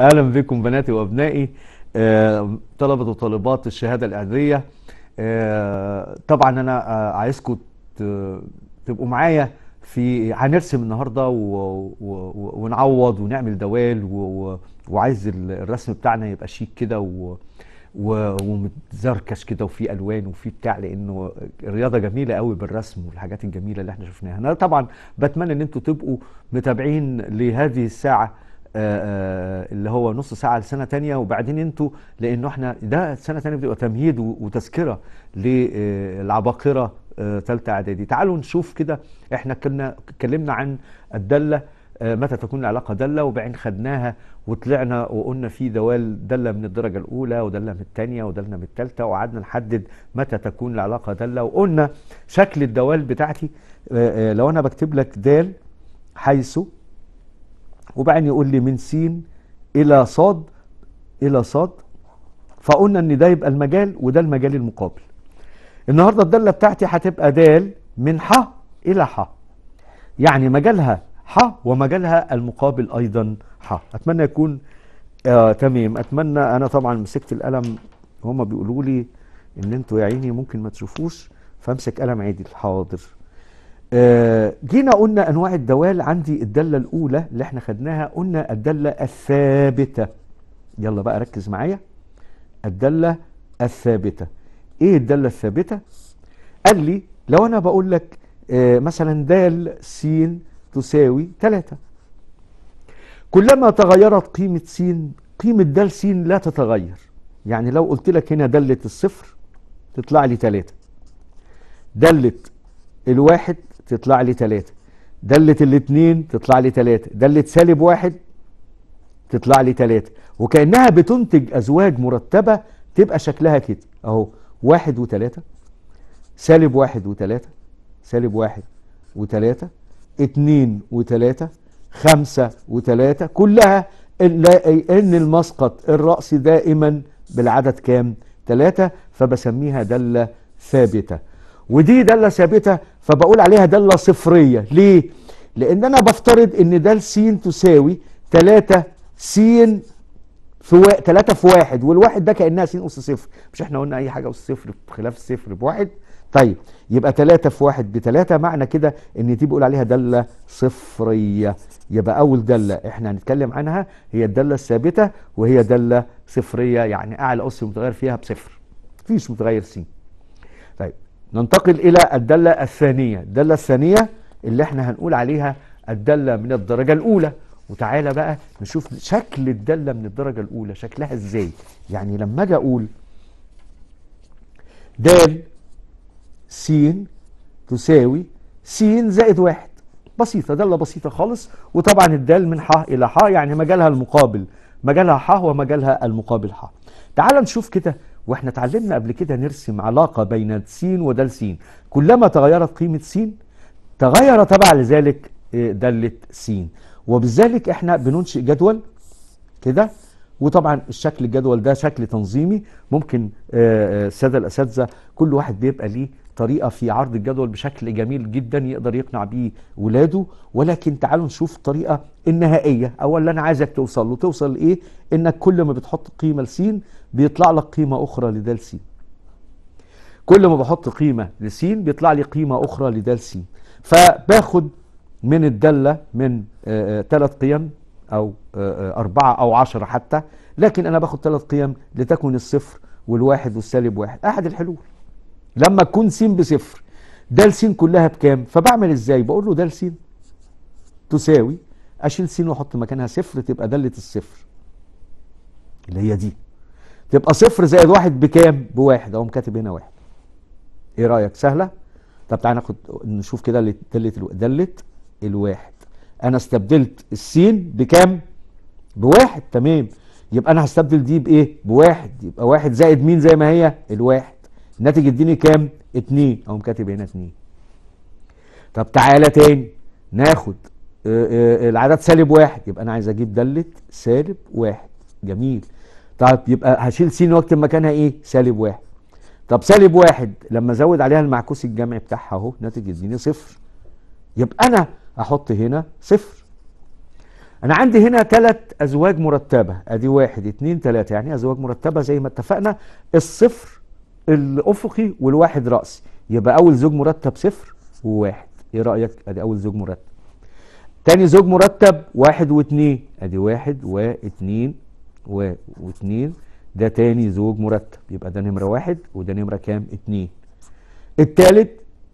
اهلا بكم بناتي وابنائي آه، طلبه وطالبات الشهاده الاعداديه آه، طبعا انا آه، عايزكم تبقوا معايا في هنرسم النهارده ونعوض ونعمل دوال وعايز الرسم بتاعنا يبقى شيك كده ومتزركش كده وفي الوان وفي بتاع لانه الرياضه جميله قوي بالرسم والحاجات الجميله اللي احنا شفناها انا طبعا بتمنى ان انتوا تبقوا متابعين لهذه الساعه آه، آه، اللي هو نص ساعه لسنه تانية وبعدين انتوا لانه احنا ده سنه تانية بتبقى تمهيد وتذكره للعباقره آه، ثالثه اعدادي تعالوا نشوف كده احنا كنا اتكلمنا عن الداله متى تكون العلاقه داله وبعدين خدناها وطلعنا وقلنا في دوال داله من الدرجه الاولى وداله من الثانيه وداله من الثالثه وقعدنا نحدد متى تكون العلاقه داله وقلنا شكل الدوال بتاعتي لو انا بكتب لك دال حيث وبعدين يقول لي من سين الى صاد الى صاد فقلنا ان ده يبقى المجال وده المجال المقابل النهارده الداله بتاعتي هتبقى دال من ح الى ح يعني مجالها ح ومجالها المقابل ايضا ح اتمنى يكون آه تمام اتمنى انا طبعا مسكت القلم هما بيقولوا لي ان انتوا يا عيني ممكن ما تشوفوش فامسك قلم عادي حاضر آه، جينا قلنا انواع الدوال عندي الداله الاولى اللي احنا خدناها قلنا الداله الثابته يلا بقى ركز معايا الداله الثابته ايه الداله الثابته قال لي لو انا بقول لك آه مثلا د س تساوي 3 كلما تغيرت قيمه س قيمه د س لا تتغير يعني لو قلت لك هنا داله الصفر تطلع لي 3 داله الواحد تطلع لي 3 دلة الاثنين تطلع لي 3 دلة سالب واحد تطلع لي 3 وكأنها بتنتج أزواج مرتبة تبقى شكلها كده أهو واحد وثلاثة سالب واحد وثلاثة سالب واحد وثلاثة اثنين وثلاثة خمسة وثلاثة كلها ان المسقط الرأسي دائما بالعدد كام ثلاثة فبسميها دالة ثابتة ودي داله ثابته فبقول عليها داله صفريه ليه لان انا بفترض ان دال س تساوي 3 س في 3 في 1 والواحد ده كانها س اس صفر مش احنا قلنا اي حاجه اس صفر بخلاف الصفر بواحد طيب يبقى 3 في 1 ب 3 معنى كده ان دي بقول عليها داله صفريه يبقى اول داله احنا هنتكلم عنها هي الداله الثابته وهي داله صفريه يعني اعلى اس متغير فيها بصفر مفيش متغير س طيب ننتقل إلى الدالة الثانية الدالة الثانية اللي احنا هنقول عليها الدالة من الدرجة الأولى وتعالى بقى نشوف شكل الدالة من الدرجة الأولى شكلها إزاي يعني لما أجي أقول دال س تساوي س زائد واحد بسيطة دالة بسيطة خالص وطبعا الدال من ح إلى ح يعني مجالها المقابل مجالها ح ومجالها المقابل ح تعال نشوف كده واحنا اتعلمنا قبل كده نرسم علاقه بين س ودال س كلما تغيرت قيمه س تغير تبع لذلك آه، داله س وبذلك احنا بننشئ جدول كده وطبعا الشكل الجدول ده شكل تنظيمي ممكن الساده آه، الاساتذه كل واحد بيبقى ليه طريقه في عرض الجدول بشكل جميل جدا يقدر يقنع بيه ولاده ولكن تعالوا نشوف الطريقه النهائيه او اللي انا عايزك توصل له توصل لايه انك كل ما بتحط قيمه لسين بيطلع لك قيمه اخرى لدال سين كل ما بحط قيمه لسين بيطلع لي قيمه اخرى لدال سين فباخد من الداله من ثلاث آه، آه، قيم او آه، اربعه او عشره حتى لكن انا باخد ثلاث قيم لتكن الصفر والواحد والسالب واحد احد الحلول لما تكون س بصفر د س كلها بكام فبعمل ازاي بقول له د س تساوي اشيل س واحط مكانها صفر تبقى داله الصفر اللي هي دي تبقى صفر زائد واحد بكام بواحد اقوم كاتب هنا واحد ايه رايك سهله طب تعالى ناخد نشوف كده داله داله الواحد انا استبدلت السين بكام بواحد تمام يبقى انا هستبدل دي بايه بواحد يبقى واحد زائد مين زي ما هي الواحد الناتج يديني كام؟ 2 اقوم كاتب هنا 2 طب تعالى تاني ناخد آه، آه، العدد سالب واحد يبقى انا عايز اجيب دالة سالب واحد جميل طب يبقى هشيل س واكتب مكانها ايه؟ سالب واحد طب سالب واحد لما ازود عليها المعكوس الجمعي بتاعها اهو ناتج يديني صفر يبقى انا احط هنا صفر انا عندي هنا ثلاث ازواج مرتبه ادي واحد اتنين تلاته يعني ازواج مرتبه زي ما اتفقنا الصفر الافقي والواحد راسي يبقى اول زوج مرتب صفر وواحد ايه رايك ادي اول زوج مرتب تاني زوج مرتب واحد واتنين ادي واحد واتنين و... واتنين ده تاني زوج مرتب يبقى ده نمره واحد وده نمره كام اتنين التالت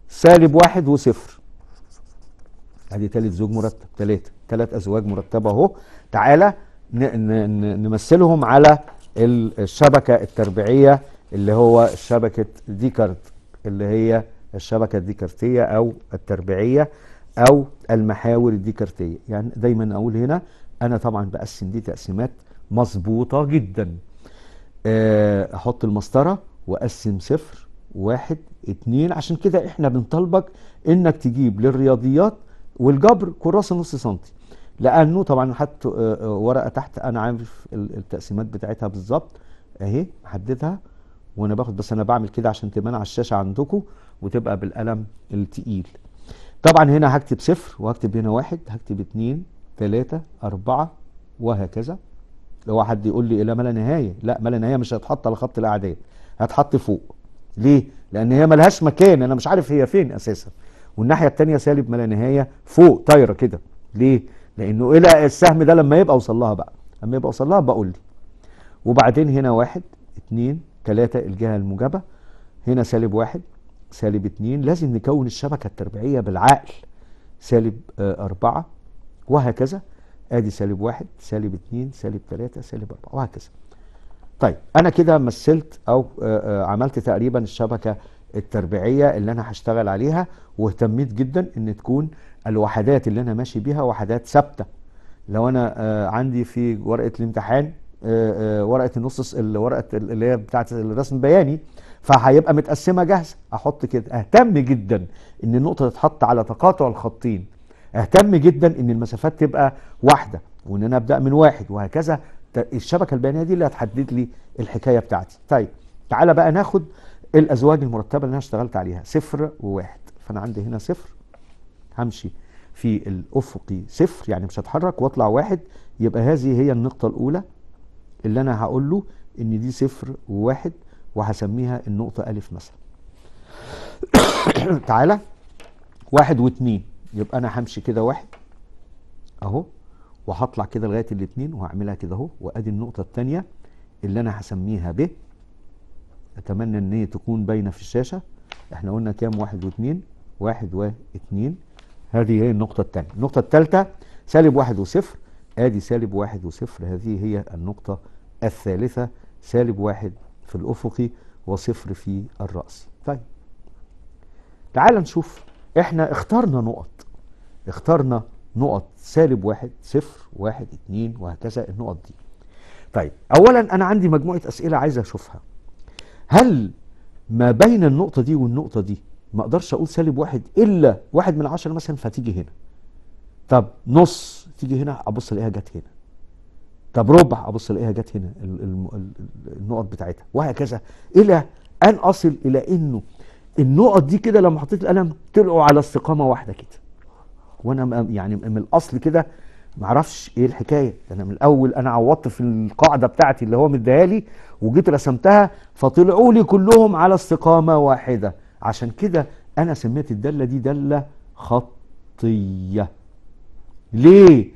سالب واحد وصفر ادي تالت زوج مرتب تلاته تلات ازواج مرتبه اهو تعالى نمثلهم على الشبكه التربيعيه اللي هو شبكة ديكارت اللي هي الشبكة الديكارتية أو التربيعية أو المحاور الديكارتية يعني دايما أقول هنا أنا طبعا بقسم دي تقسيمات مظبوطة جدا آه، أحط المسطرة وأقسم صفر واحد اتنين عشان كده احنا بنطالبك انك تجيب للرياضيات والجبر كراسة نص سنتي لانه طبعا حط آه، آه، ورقه تحت انا عارف التقسيمات بتاعتها بالظبط اهي محددها وانا باخد بس انا بعمل كده عشان تبان على الشاشه عندكم وتبقى بالقلم التقيل طبعا هنا هكتب صفر وهكتب هنا واحد هكتب اتنين تلاتة أربعة وهكذا لو حد يقول لي إلى ما لا نهاية لا ما لا نهاية مش هتحط على خط الأعداد هتحط فوق ليه؟ لأن هي ملهاش مكان أنا مش عارف هي فين أساسا والناحية التانية سالب ما لا نهاية فوق طايرة كده ليه؟ لأنه إلى السهم ده لما يبقى وصل لها بقى لما يبقى وصل لها بقول لي وبعدين هنا واحد اتنين ثلاثة الجهة الموجبة هنا سالب واحد سالب اتنين لازم نكون الشبكة التربيعية بالعقل سالب 4 آه، أربعة وهكذا ادي سالب واحد سالب اتنين سالب 3 سالب أربعة وهكذا طيب أنا كده مثلت أو آه، آه، عملت تقريبا الشبكة التربيعية اللي أنا هشتغل عليها واهتميت جدا إن تكون الوحدات اللي أنا ماشي بيها وحدات ثابتة لو أنا عندي في ورقة الامتحان آه، آه، ورقه النص الورقه اللي هي بتاعه الرسم البياني فهيبقى متقسمه جاهزه احط كده اهتم جدا ان النقطه تتحط على تقاطع الخطين اهتم جدا ان المسافات تبقى واحده وان انا ابدا من واحد وهكذا الشبكه البيانيه دي اللي هتحدد لي الحكايه بتاعتي طيب تعالى بقى ناخد الازواج المرتبه اللي انا اشتغلت عليها صفر وواحد فانا عندي هنا صفر همشي في الافقي صفر يعني مش هتحرك واطلع واحد يبقى هذه هي النقطه الاولى اللي انا هقول له ان دي صفر وواحد وهسميها النقطة ألف مثلا تعالى واحد واتنين يبقى أنا همشي كده واحد أهو وهطلع كده لغاية الاتنين وهعملها كده أهو وأدي النقطة التانية اللي أنا هسميها ب أتمنى إن هي تكون باينة في الشاشة إحنا قلنا كام واحد واتنين واحد واتنين هذه هي النقطة التانية النقطة التالتة سالب واحد وصفر ادي سالب واحد وصفر هذه هي النقطة الثالثة سالب واحد في الافقي وصفر في الرأسي طيب تعال نشوف احنا اخترنا نقط اخترنا نقط سالب واحد صفر واحد اتنين وهكذا النقط دي طيب اولا انا عندي مجموعة اسئلة عايز اشوفها هل ما بين النقطة دي والنقطة دي ما اقدرش اقول سالب واحد الا واحد من عشرة مثلا فتيجي هنا طب نص تيجي هنا ابص الاقيها جت هنا طب ربع ابص الاقيها جت هنا النقط بتاعتها وهكذا الى ان اصل الى انه النقط دي كده لما حطيت القلم طلعوا على استقامه واحده كده وانا يعني من الاصل كده معرفش ايه الحكايه انا من الاول انا عوضت في القاعده بتاعتي اللي هو مديها لي وجيت رسمتها فطلعوا لي كلهم على استقامه واحده عشان كده انا سميت الداله دي داله خطيه ليه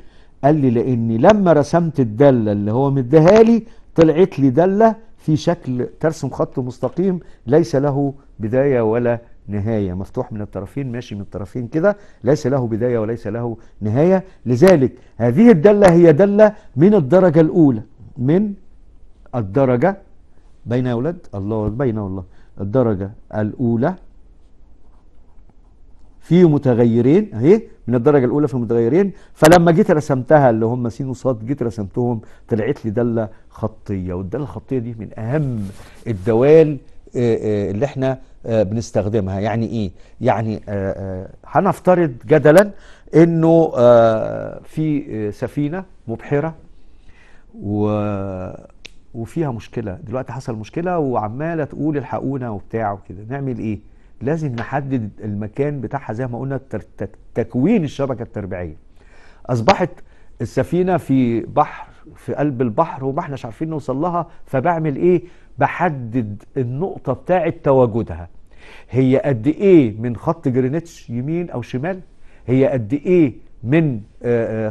قال لي لاني لما رسمت الداله اللي هو مديها لي طلعت لي داله في شكل ترسم خط مستقيم ليس له بدايه ولا نهايه مفتوح من الطرفين ماشي من الطرفين كده ليس له بدايه وليس له نهايه لذلك هذه الداله هي داله من الدرجه الاولى من الدرجه بين يا اولاد الله بين والله الدرجه الاولى في متغيرين اهي من الدرجه الاولى في متغيرين فلما جيت رسمتها اللي هم س وصاد جيت رسمتهم طلعت لي داله خطيه والداله الخطيه دي من اهم الدوال آه، آه، اللي احنا آه، بنستخدمها يعني ايه يعني هنفترض جدلا انه في سفينه مبحره و وفيها مشكله دلوقتي حصل مشكله وعماله تقول الحقونا وبتاع وكده نعمل ايه لازم نحدد المكان بتاعها زي ما قلنا تكوين الشبكه التربيعيه اصبحت السفينه في بحر في قلب البحر وما احناش عارفين نوصل لها فبعمل ايه بحدد النقطه بتاعه تواجدها هي قد ايه من خط جرينتش يمين او شمال هي قد ايه من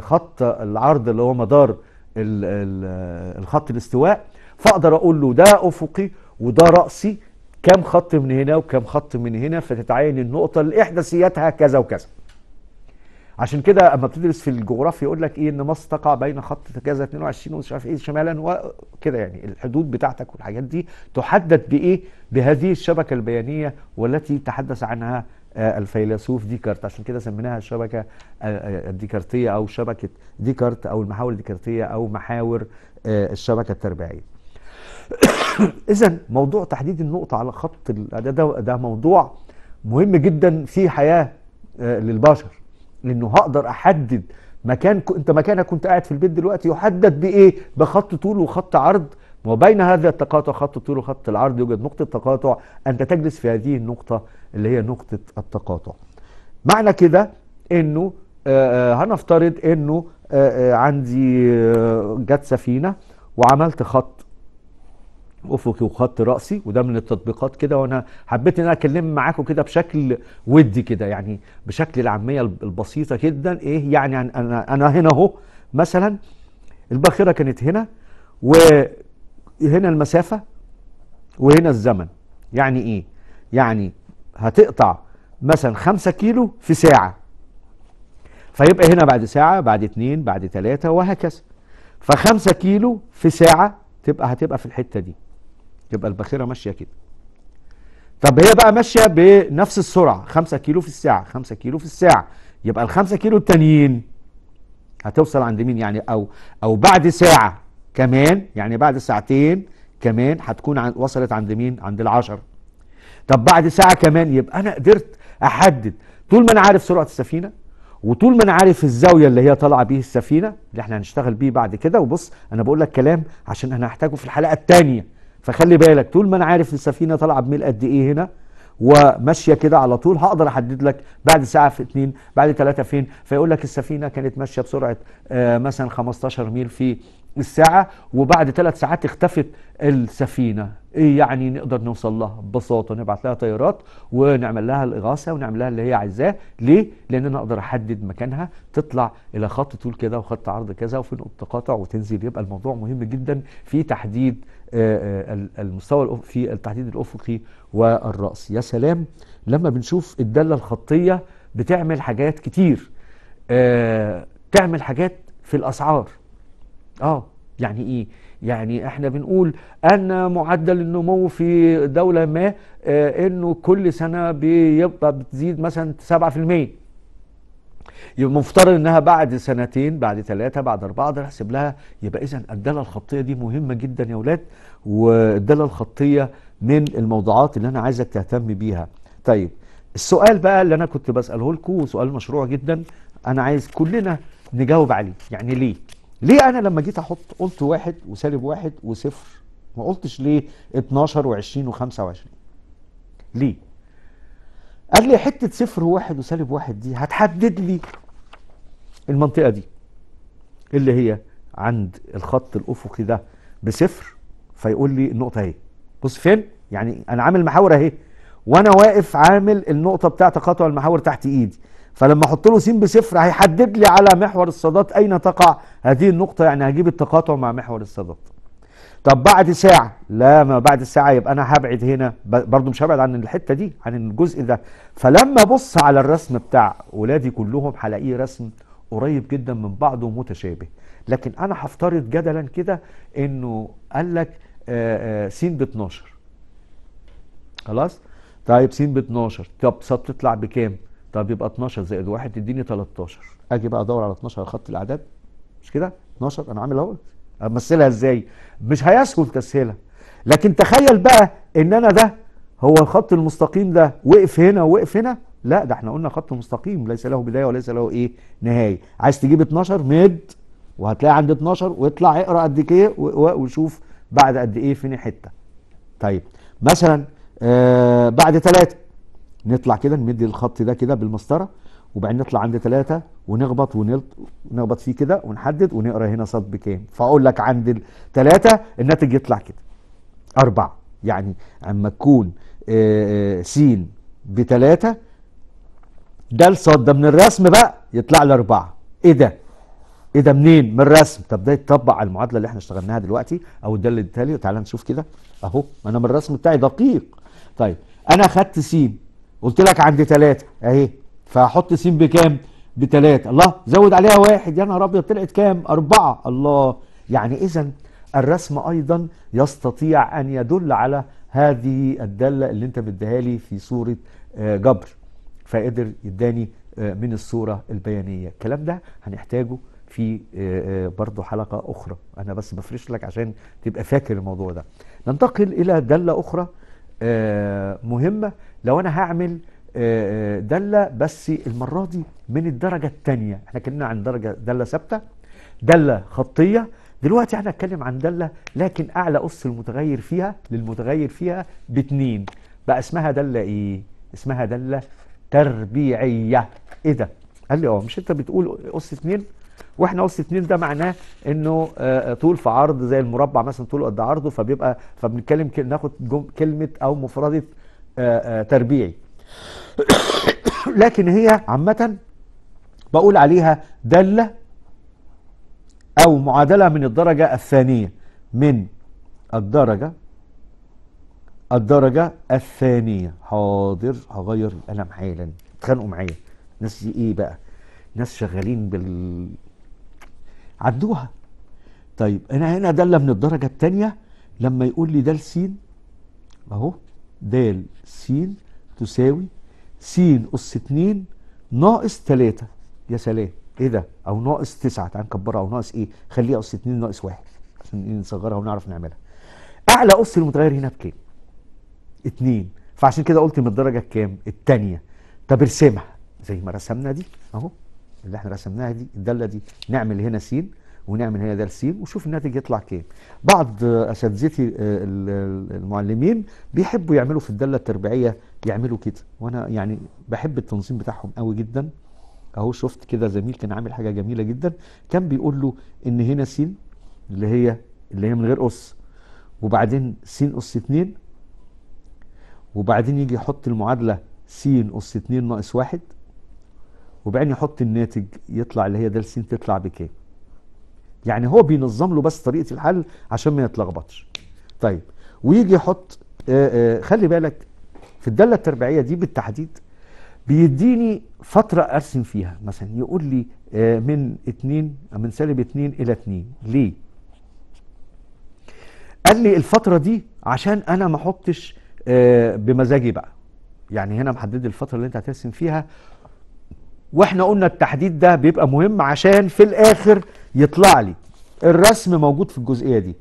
خط العرض اللي هو مدار الخط الاستواء فاقدر اقول له ده افقي وده راسي كم خط من هنا وكم خط من هنا فتتعين النقطه اللي احدى سياتها كذا وكذا عشان كده اما بتدرس في الجغرافيا يقول لك ايه ان مصر تقع بين خط كذا 22 ومش عارف ايه شمالا وكده يعني الحدود بتاعتك والحاجات دي تحدد بايه؟ بهذه الشبكه البيانيه والتي تحدث عنها آه، الفيلسوف ديكارت عشان كده سميناها الشبكه الديكارتيه آه، آه، او شبكه ديكارت او المحاور الديكارتيه او محاور الشبكه التربيعيه. اذا موضوع تحديد النقطه على خط ده, ده ده موضوع مهم جدا في حياه آه، للبشر لانه هقدر احدد مكان انت مكانك كنت قاعد في البيت دلوقتي يحدد بايه بخط طول وخط عرض وبين هذا التقاطع خط الطول وخط العرض يوجد نقطة تقاطع أنت تجلس في هذه النقطة اللي هي نقطة التقاطع معنى كده أنه آه، آه، هنفترض أنه عندي جت سفينة وعملت خط افقي وخط راسي وده من التطبيقات كده وانا حبيت ان انا اكلم معاكم كده بشكل ودي كده يعني بشكل العاميه البسيطه جدا ايه يعني انا انا هنا اهو مثلا الباخره كانت هنا وهنا المسافه وهنا الزمن يعني ايه يعني هتقطع مثلا 5 كيلو في ساعه فيبقى هنا بعد ساعه بعد اتنين بعد تلاته وهكذا فخمسة كيلو في ساعه تبقى هتبقى في الحته دي تبقى الباخره ماشيه كده طب هي بقى ماشيه بنفس السرعه 5 كيلو في الساعه 5 كيلو في الساعه يبقى ال 5 كيلو التانيين هتوصل عند مين يعني او او بعد ساعه كمان يعني بعد ساعتين كمان هتكون عن وصلت عند مين عند ال 10 طب بعد ساعه كمان يبقى انا قدرت احدد طول ما انا عارف سرعه السفينه وطول ما انا عارف الزاويه اللي هي طالعه بيه السفينه اللي احنا هنشتغل بيه بعد كده وبص انا بقول لك كلام عشان انا هحتاجه في الحلقه الثانيه فخلي بالك طول ما انا عارف السفينه طالعه بميل قد ايه هنا وماشيه كده على طول هقدر احدد لك بعد ساعه في اتنين بعد ثلاثه فين فيقول لك السفينه كانت ماشيه بسرعه آه، مثلا 15 ميل في الساعة وبعد ثلاث ساعات اختفت السفينة ايه يعني نقدر نوصل لها ببساطة نبعت لها طيارات ونعمل لها الإغاثة ونعمل لها اللي هي عايزاه ليه؟ لأن أنا أقدر أحدد مكانها تطلع إلى خط طول كده وخط عرض كذا وفي نقطة تقاطع وتنزل يبقى الموضوع مهم جدا في تحديد آه، آه، المستوى في التحديد الأفقي والرأسي يا سلام لما بنشوف الدالة الخطية بتعمل حاجات كتير آه، تعمل حاجات في الأسعار اه يعني ايه يعني احنا بنقول ان معدل النمو في دوله ما آه انه كل سنه بيبقى بتزيد مثلا 7% يبقى مفترض انها بعد سنتين بعد ثلاثه بعد اربعه ده احسب لها يبقى اذا الداله الخطيه دي مهمه جدا يا اولاد والداله الخطيه من الموضوعات اللي انا عايزك تهتم بيها. طيب السؤال بقى اللي انا كنت بساله لكم سؤال مشروع جدا انا عايز كلنا نجاوب عليه يعني ليه؟ ليه انا لما جيت احط قلت واحد وسالب واحد وصفر ما قلتش ليه 12 و20 و25 ليه قال لي حته صفر وواحد وسالب واحد دي هتحدد لي المنطقه دي اللي هي عند الخط الافقي ده بصفر فيقول لي النقطه اهي بص فين يعني انا عامل محاور اهي وانا واقف عامل النقطه بتاعت تقاطع المحاور تحت ايدي فلما احط له س بصفر هيحدد لي على محور الصادات اين تقع هذه النقطه يعني هجيب التقاطع مع محور الصادات طب بعد ساعه لا ما بعد الساعه يبقى انا هبعد هنا برضو مش هبعد عن الحته دي عن الجزء ده فلما ابص على الرسم بتاع ولادي كلهم هلاقيه رسم قريب جدا من بعضه متشابه لكن انا هفترض جدلا كده انه قال لك س ب 12 خلاص طيب س ب 12 طب س بتطلع بكام طب يبقى 12 زائد 1 تديني 13 اجي بقى ادور على 12 على خط الاعداد مش كده 12 انا عامل اهو امثلها ازاي مش هيسهل تسهيلها لكن تخيل بقى ان انا ده هو الخط المستقيم ده وقف هنا ووقف هنا لا ده احنا قلنا خط مستقيم ليس له بدايه وليس له ايه نهايه عايز تجيب 12 مد وهتلاقي عند 12 واطلع اقرا قد ايه وشوف بعد قد ايه فين حته طيب مثلا آه بعد 3 نطلع كده نمد الخط ده كده بالمسطره وبعدين نطلع عند ثلاثة ونخبط ونخبط فيه كده ونحدد ونقرا هنا صد بكام فاقول لك عند الثلاثة الناتج يطلع كده أربعة يعني اما تكون آه، آه، س بثلاثة ده الصاد ده من الرسم بقى يطلع لي أربعة إيه ده؟ إيه ده منين؟ من الرسم طب ده يتطبق على المعادلة اللي إحنا اشتغلناها دلوقتي أو ده اللي اتهيألي تعالى نشوف كده أهو أنا من الرسم بتاعي دقيق طيب أنا أخدت س قلت لك عند ثلاثة اهي فهحط س بكام بثلاثة الله زود عليها واحد يا نهار ابيض طلعت كام أربعة الله يعني إذا الرسم أيضا يستطيع أن يدل على هذه الدالة اللي أنت مديها لي في صورة آه، جبر فقدر يداني آه، من الصورة البيانية الكلام ده هنحتاجه في آه، برضه حلقة أخرى أنا بس بفرش لك عشان تبقى فاكر الموضوع ده ننتقل إلى دالة أخرى آه، مهمة لو أنا هعمل آه، آه، دالة بس المرة دي من الدرجة الثانية احنا كنا عن درجة دالة ثابتة دالة خطية دلوقتي احنا هنتكلم عن دالة لكن أعلى أس المتغير فيها للمتغير فيها باتنين بقى اسمها دالة إيه؟ اسمها دالة تربيعية إيه ده؟ قال لي أه مش أنت بتقول أس اتنين؟ واحنا اس 2 ده معناه انه آه، آه، طول في عرض زي المربع مثلا طوله قد عرضه فبيبقى فبنتكلم ناخد كلمه او مفرده آه، تربيعي لكن هي عامه بقول عليها داله او معادله من الدرجه الثانيه من الدرجه الدرجه الثانيه حاضر هغير القلم حالا اتخانقوا معايا ناس ايه بقى ناس شغالين بال عدوها طيب انا هنا داله من الدرجه الثانيه لما يقول لي دال سين اهو دال سين تساوي سين اس 2 ناقص 3 يا سلام ايه ده او ناقص 9 تعال نكبرها او ناقص ايه خليها اس 2 ناقص 1 عشان إيه؟ نصغرها ونعرف نعملها اعلى اس المتغير هنا بكام 2 فعشان كده قلت من الدرجه الكام الثانيه طب ارسمها زي ما رسمنا دي اهو اللي احنا رسمناها دي الداله دي نعمل هنا س ونعمل هنا ده س وشوف الناتج يطلع كام بعض اساتذتي آه، المعلمين بيحبوا يعملوا في الداله التربيعيه يعملوا كده وانا يعني بحب التنظيم بتاعهم قوي جدا اهو شفت كده زميل كان عامل حاجه جميله جدا كان بيقول له ان هنا س اللي هي اللي هي من غير اس وبعدين س اس 2 وبعدين يجي يحط المعادله س اس 2 ناقص 1 وبعدين يحط الناتج يطلع اللي هي دال س تطلع بكام يعني هو بينظم له بس طريقه الحل عشان ما يتلخبطش طيب ويجي يحط آه، آه، خلي بالك في الداله التربيعيه دي بالتحديد بيديني فتره ارسم فيها مثلا يقول لي آه، من 2 من سالب 2 الى 2 ليه قال لي الفتره دي عشان انا ما احطش بمزاجي بقى يعني هنا محدد الفتره اللي انت هترسم فيها واحنا قلنا التحديد ده بيبقى مهم عشان في الاخر يطلع لي الرسم موجود في الجزئيه دي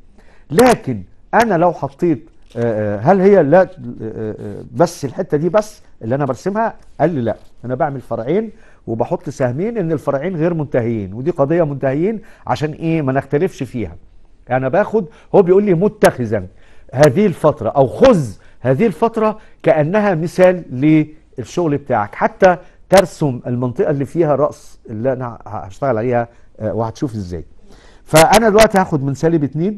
لكن انا لو حطيت آه، آه، هل هي لا آه، بس الحته دي بس اللي انا برسمها قال لي لا انا بعمل فرعين وبحط سهمين ان الفرعين غير منتهيين ودي قضيه منتهيين عشان ايه ما نختلفش فيها انا باخد هو بيقول لي متخذا هذه الفتره او خذ هذه الفتره كانها مثال للشغل بتاعك حتى ترسم المنطقه اللي فيها راس اللي انا هشتغل عليها آه، وهتشوف ازاي فانا دلوقتي هاخد من سالب 2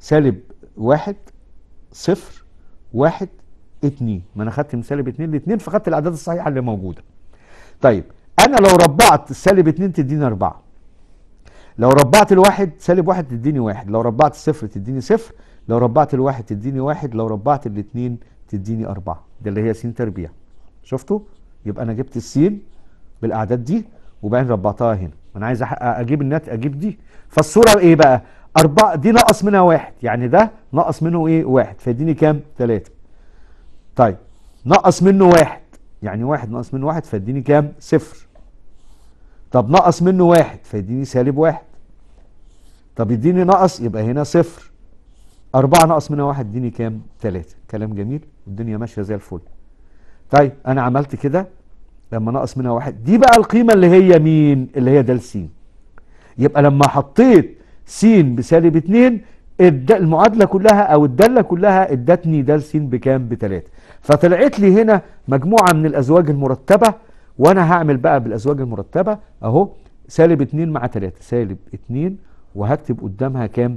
سالب 1 0 1 2 ما انا خدت من سالب 2 ل 2 فخدت الاعداد الصحيحه اللي موجوده طيب انا لو ربعت سالب 2 تديني 4 لو ربعت الواحد سالب 1 تديني واحد لو ربعت الصفر تديني صفر لو ربعت الواحد تديني واحد لو ربعت الاثنين تديني أربعة ده اللي هي س تربيع شفتوا يبقى انا جبت السين بالاعداد دي وبعدين ربطتها هنا وانا عايز اجيب النت اجيب دي فالصوره ايه بقى أربعة دي ناقص منها واحد يعني ده ناقص منه ايه واحد فيديني كام ثلاثة طيب ناقص منه واحد يعني واحد ناقص منه واحد فيديني كام صفر طب ناقص منه واحد فيديني سالب واحد طب يديني ناقص يبقى هنا صفر أربعة ناقص منها واحد يديني كام ثلاثة كلام جميل والدنيا ماشية زي الفل طيب انا عملت كده لما ناقص منها واحد دي بقى القيمه اللي هي مين اللي هي د س يبقى لما حطيت س بسالب 2 المعادله كلها او الداله كلها ادتني د س بكام 3 فطلعت لي هنا مجموعه من الازواج المرتبه وانا هعمل بقى بالازواج المرتبه اهو سالب 2 مع 3 سالب 2 وهكتب قدامها كام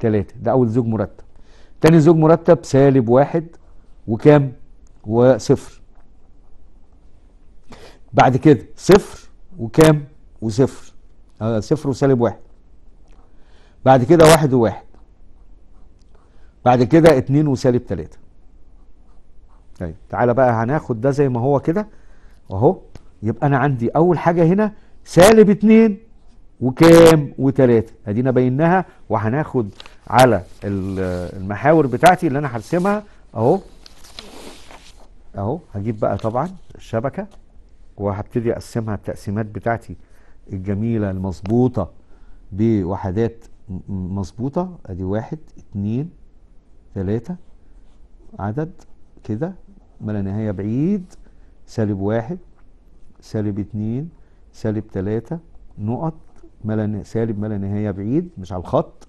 3 ده اول زوج مرتب تاني زوج مرتب سالب 1 وكام وصفر بعد كده صفر وكام وصفر آه، صفر وسالب واحد بعد كده واحد وواحد بعد كده اتنين وسالب تلاتة طيب تعالى بقى هناخد ده زي ما هو كده اهو يبقى انا عندي اول حاجة هنا سالب اتنين وكام وتلاتة ادينا بيناها وهناخد على المحاور بتاعتي اللي انا هرسمها اهو اهو هجيب بقى طبعا الشبكه وهبتدي اقسمها التقسيمات بتاعتي الجميله المظبوطه بوحدات مظبوطه ادي واحد اتنين تلاته عدد كده ما لا نهايه بعيد سالب واحد سالب اتنين سالب تلاته نقط ما سالب ما لا نهايه بعيد مش على الخط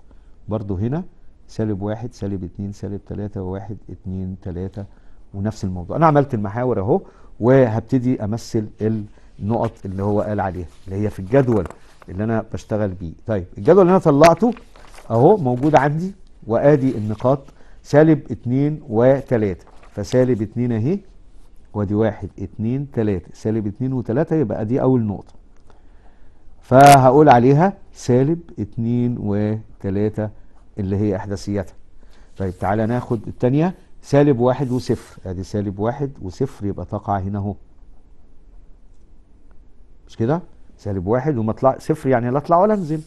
برضو هنا سالب واحد سالب اتنين سالب تلاته واحد اتنين تلاته ونفس الموضوع انا عملت المحاور اهو وهبتدي امثل النقط اللي هو قال عليها اللي هي في الجدول اللي انا بشتغل بيه طيب الجدول اللي انا طلعته اهو موجود عندي وادي النقاط سالب 2 و3 فسالب 2 اهي وادي 1 2 3 سالب 2 و3 يبقى دي اول نقطه فهقول عليها سالب 2 و3 اللي هي احداثياتها طيب تعالى ناخد الثانيه سالب واحد وصفر ادي يعني سالب واحد وصفر يبقى تقع هنا اهو مش كده سالب واحد وما اطلع صفر يعني لا اطلع ولا انزل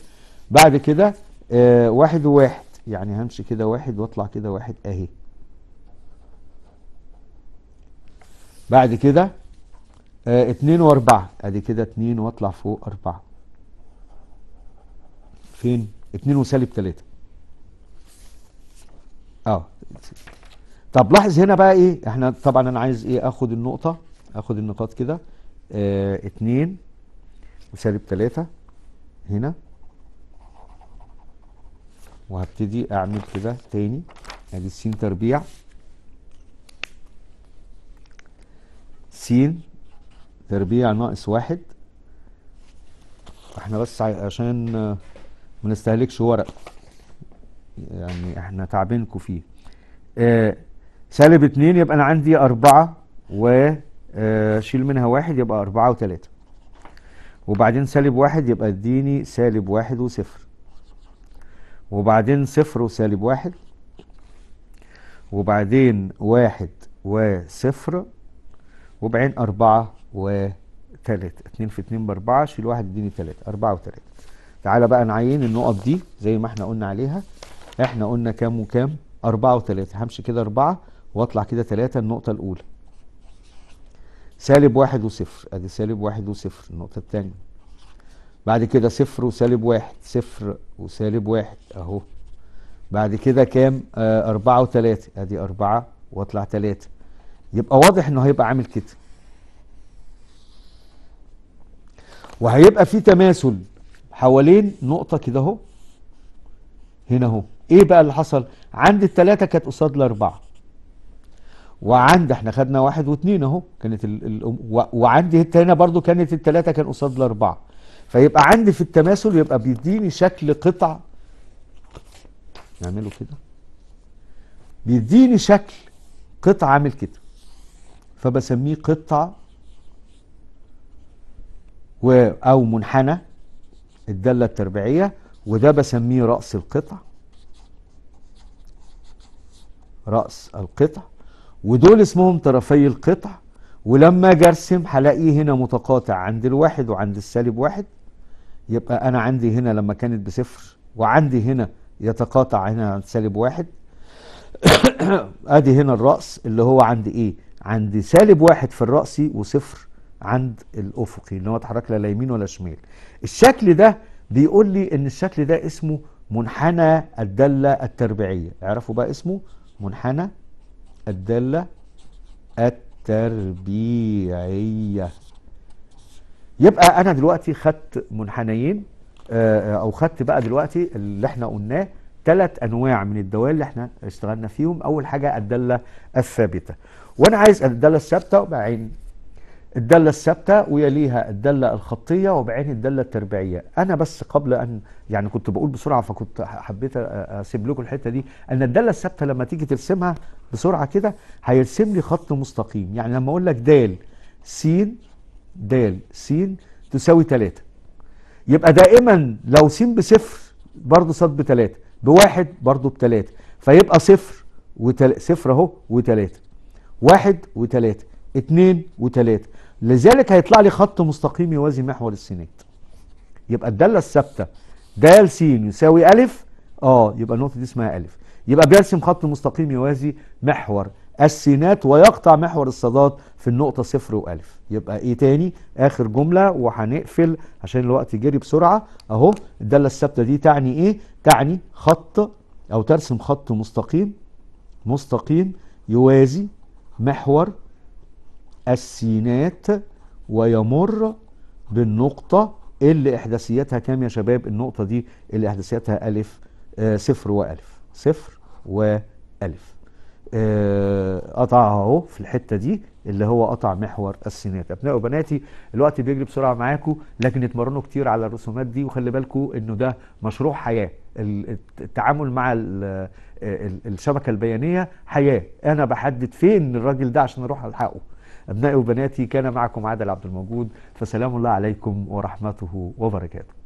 بعد كده آه واحد وواحد يعني همشي كده واحد واطلع كده واحد اهي بعد كده آه اتنين واربعة ادي كده اتنين واطلع فوق اربعة فين اتنين وسالب تلاتة اه طب لاحظ هنا بقى ايه احنا طبعا انا عايز ايه اخد النقطه اخد النقاط كده اه اتنين وسالب تلاته هنا وهبتدي اعمل كده تاني ادي السين تربيع سين تربيع ناقص واحد احنا بس عشان ما نستهلكش ورق يعني احنا تعبينكم فيه آه سالب 2 يبقى انا عندي 4 وشيل آه، منها واحد يبقى 4 و3 وبعدين سالب واحد يبقى اديني سالب واحد وصفر وبعدين صفر وسالب واحد وبعدين واحد وصفر وبعدين أربعة وتلاتة اتنين في اتنين بأربعة شيل واحد اديني تلاتة أربعة وتلاتة تعالى بقى نعين النقط دي زي ما احنا قلنا عليها احنا قلنا كام وكام أربعة وتلاتة همشي كده أربعة واطلع كده تلاتة النقطة الأولى سالب واحد وصفر ادي سالب واحد وصفر النقطة الثانية بعد كده صفر وسالب واحد صفر وسالب واحد اهو بعد كده كام آه اربعة وتلاتة ادي اربعة واطلع تلاتة يبقى واضح انه هيبقى عامل كده وهيبقى في تماثل حوالين نقطة كده اهو هنا اهو ايه بقى اللي حصل عند التلاتة كانت قصاد الاربعة وعندي احنا خدنا واحد واثنين اهو كانت ال ال وعندي هنا برضو كانت التلاتة كان قصاد الاربعة فيبقى عندي في التماثل يبقى بيديني شكل قطع نعمله كده بيديني شكل قطع عامل كده فبسميه قطع و او منحنى الدالة التربيعية وده بسميه رأس القطع رأس القطع ودول اسمهم طرفي القطع ولما اجي ارسم هلاقيه هنا متقاطع عند الواحد وعند السالب واحد يبقى انا عندي هنا لما كانت بصفر وعندي هنا يتقاطع هنا عند سالب واحد ادي هنا الراس اللي هو عند ايه عند سالب واحد في الراسي وصفر عند الافقي ان هو اتحرك لا يمين ولا شمال الشكل ده بيقول لي ان الشكل ده اسمه منحنى الداله التربيعيه اعرفوا بقى اسمه منحنى الدالة التربيعية يبقى أنا دلوقتي خدت منحنيين آه، آه، أو خدت بقى دلوقتي اللي احنا قلناه ثلاث أنواع من الدوال اللي احنا اشتغلنا فيهم أول حاجة الدالة الثابتة وأنا عايز الدالة الثابتة وبعدين الدالة الثابتة ويليها الدالة الخطية وبعدين الدالة التربيعية أنا بس قبل أن يعني كنت بقول بسرعة فكنت حبيت أسيب لكم الحتة دي أن الدالة الثابتة لما تيجي ترسمها بسرعة كده هيرسم لي خط مستقيم يعني لما أقول لك د س د س تساوي تلاتة يبقى دائما لو س بصفر برضه صاد بثلاثة بواحد برضه بثلاثة فيبقى صفر وتل... صفر اهو وثلاثة واحد وثلاثة اتنين وتلاتة لذلك هيطلع لي خط مستقيم يوازي محور السينات يبقى الداله الثابته د س يساوي أ اه يبقى النقطه دي اسمها أ يبقى بيرسم خط مستقيم يوازي محور السينات ويقطع محور الصادات في النقطة صفر وألف يبقى إيه تاني آخر جملة وهنقفل عشان الوقت يجري بسرعة أهو الدالة الثابتة دي تعني إيه؟ تعني خط أو ترسم خط مستقيم مستقيم يوازي محور السينات ويمر بالنقطة اللي إحداثياتها كام يا شباب النقطة دي اللي إحداثياتها ألف آه صفر وألف صفر وألف آه قطعها أهو في الحتة دي اللي هو قطع محور السينات أبنائي وبناتي الوقت بيجري بسرعة معاكم لكن اتمرنوا كتير على الرسومات دي وخلي بالكم إنه ده مشروع حياة التعامل مع آه، الشبكة البيانية حياة أنا بحدد فين الراجل ده عشان أروح ألحقه أبنائي وبناتي كان معكم عادل عبد الموجود فسلام الله عليكم ورحمته وبركاته